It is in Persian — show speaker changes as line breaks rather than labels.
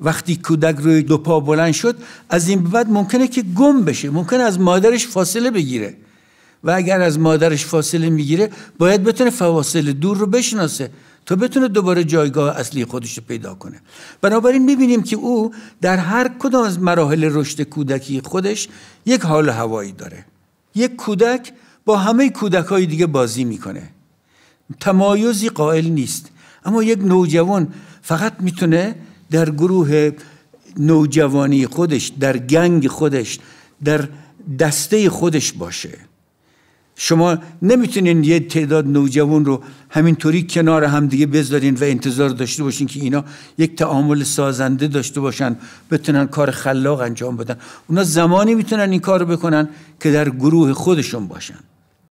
وقتی کودک روی دو پا بلند شد از این بعد ممکنه که گم بشه ممکنه از مادرش فاصله بگیره و اگر از مادرش فاصله میگیره باید بتونه فواصل دور رو بشناسه تا بتونه دوباره جایگاه اصلی خودش رو پیدا کنه بنابراین میبینیم که او در هر کدام از مراحل رشد کودکی خودش یک حال هوایی داره یک کودک با همه کودک های دیگه بازی میکنه تمایزی قائل نیست اما یک نوجوان فقط میتونه در گروه نوجوانی خودش در گنگ خودش در دسته خودش باشه شما نمیتونین یه تعداد نوجوان رو همینطوری کنار هم دیگه بذارین و انتظار داشته باشین که اینا یک تعامل سازنده داشته باشن بتونن کار خلاق انجام بدن اونا زمانی میتونن این کار رو بکنن که در گروه خودشون باشن